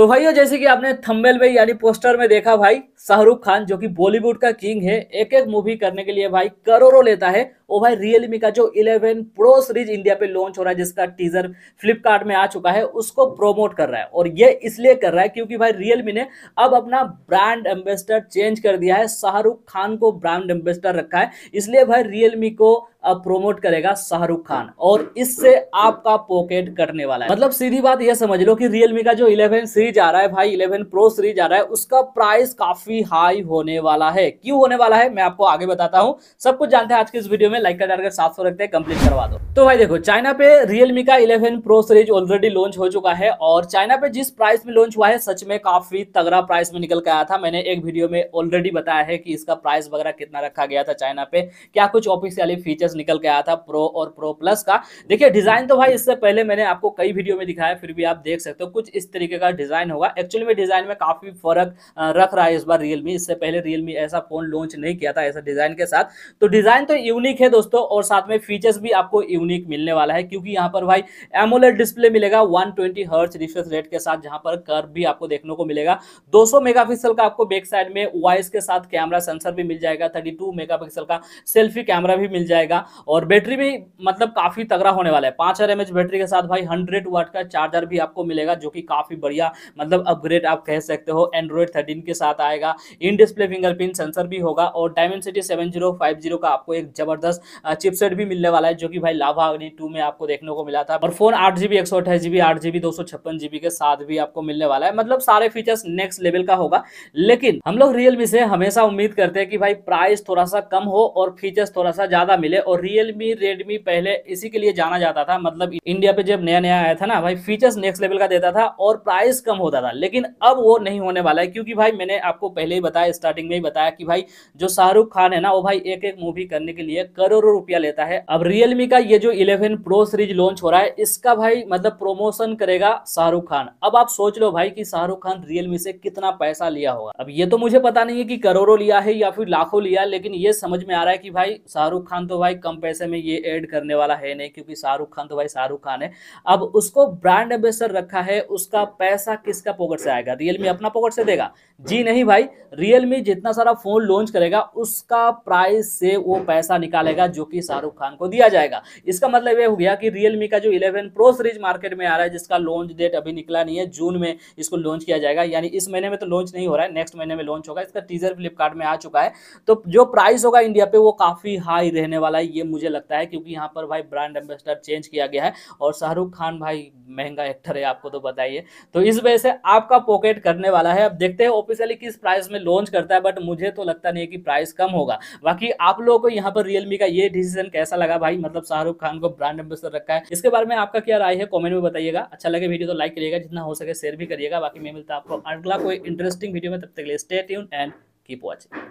तो भाइयों जैसे कि आपने थंबेल में यानी पोस्टर में देखा भाई शाहरुख खान जो कि बॉलीवुड का किंग है एक एक मूवी करने के लिए भाई करोड़ों लेता है वो भाई रियलमी का जो 11 प्रो सीरीज इंडिया पे लॉन्च हो रहा है जिसका टीजर फ्लिपकार्ट में आ चुका है उसको प्रोमोट कर रहा है और ये इसलिए कर रहा है क्योंकि भाई रियलमी ने अब अपना ब्रांड एम्बेसडर चेंज कर दिया है शाहरुख खान को ब्रांड एम्बेसडर रखा है इसलिए भाई रियलमी को प्रोमोट करेगा शाहरुख खान और इससे आपका पॉकेट कटने वाला है मतलब सीधी बात यह समझ लो कि रियलमी का जो 11 सीरीज आ रहा है भाई 11 प्रो सीरीज आ रहा है उसका प्राइस काफी हाई होने वाला है क्यों होने वाला है मैं आपको आगे बताता हूँ सब कुछ जानते हैं आज के इस वीडियो में लाइक कर सात सौ रखते हैं कंप्लीट करवा दो तो भाई देखो चाइना पे रियलमी का eleven pro series already launch हो चुका है और चाइना पे जिस प्राइस में लॉन्च हुआ है सच में काफी तगड़ा प्राइस में निकल के आया था मैंने एक वीडियो में ऑलरेडी बताया है कि इसका प्राइस वगैरह कितना रखा गया था चाइना पे क्या कुछ ऑफिसियली फीचर प्रोसेस निकल के आया था प्रो और प्रो प्लस का देखिए डिजाइन तो भाई इससे पहले मैंने आपको कई वीडियो में दिखाया फिर भी आप देख सकते हो कुछ इस तरीके का डिजाइन होगा एक्चुअली में डिजाइन में काफी फर्क रख रहा है इस बार रियलमी इससे पहले रियलमी ऐसा फोन लॉन्च नहीं किया था ऐसा डिजाइन के साथ तो डिजाइन तो यूनिक है दोस्तों और साथ में फीचर्स भी आपको यूनिक मिलने वाला है क्योंकि यहाँ पर भाई एमोलेट डिस्प्ले मिलेगा वन ट्वेंटी रिफ्रेश रेट के साथ जहां पर कर भी आपको देखने को मिलेगा दो मेगापिक्सल का आपको बैक साइड में वॉइस के साथ कैमरा सेंसर भी मिल जाएगा थर्टी मेगापिक्सल का सेल्फी कैमरा भी मिल जाएगा जाएगा और बैटरी भी मतलब काफ़ी तगड़ा होने वाला है पांच हज़ार बैटरी के साथ भाई हंड्रेड वाट का चार्जर भी आपको मिलेगा जो कि काफ़ी बढ़िया मतलब अपग्रेड आप कह सकते हो एंड्रॉइड थर्टीन के साथ आएगा इन डिस्प्ले फिंगरप्रिंट सेंसर भी होगा और सिटी सेवन का आपको एक जबरदस्त चिपसेट भी मिलने वाला है जो कि भाई लाभा अग्नि टू में आपको देखने को मिला था और फोन आठ जीबी एक जीबी के साथ भी आपको मिलने वाला है मतलब सारे फीचर्स नेक्स्ट लेवल का होगा लेकिन हम लोग रियलमी से हमेशा उम्मीद करते हैं कि भाई प्राइस थोड़ा सा कम हो और फीचर्स थोड़ा सा ज्यादा मिले और रियलमी रेडमी पहले इसी के लिए जाना जाता था मतलब इंडिया पे जब नया नया आया था ना भाई फीचर्स नेक्स्ट लेवल का देता था और प्राइस कम होता था लेकिन अब वो नहीं होने वाला है क्योंकि भाई मैंने आपको पहले ही बताया स्टार्टिंग में ही बताया कि भाई जो शाहरुख खान है ना वो भाई एक एक मूवी करने के लिए करोड़ों रुपया लेता है अब रियलमी का ये जो इलेवन प्रो सीरीज लॉन्च हो रहा है इसका भाई मतलब प्रोमोशन करेगा शाहरुख खान अब आप सोच लो भाई की शाहरुख खान रियलमी से कितना पैसा लिया होगा अब ये तो मुझे पता नहीं है कि करोड़ों लिया है या फिर लाखों लिया लेकिन ये समझ में आ रहा है कि भाई शाहरुख खान तो भाई कम पैसे में ये ऐड करने वाला है नहीं क्योंकि शाहरुख खान तो भाई शाहरुख खान है अब उसको ब्रांड एम्बेसडर रखा है उसका पैसा किसका पॉकेट से आएगा रियलमी अपना पॉकेट से देगा जी नहीं भाई रियलमी जितना सारा फोन लॉन्च करेगा उसका प्राइस से वो पैसा निकालेगा जो कि शाहरुख खान को दिया जाएगा इसका मतलब ये हो गया कि रियलमी का जो इलेवन प्रो सीरीज मार्केट में आ रहा है जिसका लॉन्च डेट अभी निकला नहीं है जून में इसको लॉन्च किया जाएगा यानी इस महीने में तो लॉन्च नहीं हो रहा है नेक्स्ट महीने में लॉन्च होगा इसका टीजर फ्लिपकार्ट में आ चुका है तो जो प्राइस होगा इंडिया पे वो काफी हाई रहने वाला है भाई ये मुझे लगता है क्योंकि यहाँ पर भाई ब्रांड एम्बेसडर चेंज किया गया है और शाहरुख खान भाई महंगा एक्टर है आपको तो बताइए तो इस वजह से आपका पॉकेट करने वाला है अब देखते हैं ऑफिशियली किस प्राइस में लॉन्च करता है बट मुझे तो लगता नहीं है कि प्राइस कम होगा बाकी आप लोगों को यहाँ पर रियलमी का ये डिसीजन कैसा लगा भाई मतलब शाहरुख खान को ब्रांड एम्बेसडर रखा है इसके बारे में आपका क्या राय है कॉमेंट में बताइएगा अच्छा लगे वीडियो तो लाइक करिएगा जितना हो सके शेयर भी करिएगा बाकी मैं मिलता आपको अगला कोई इंटरेस्टिंग वीडियो में तब तक स्टेट एंड कीप वॉचिंग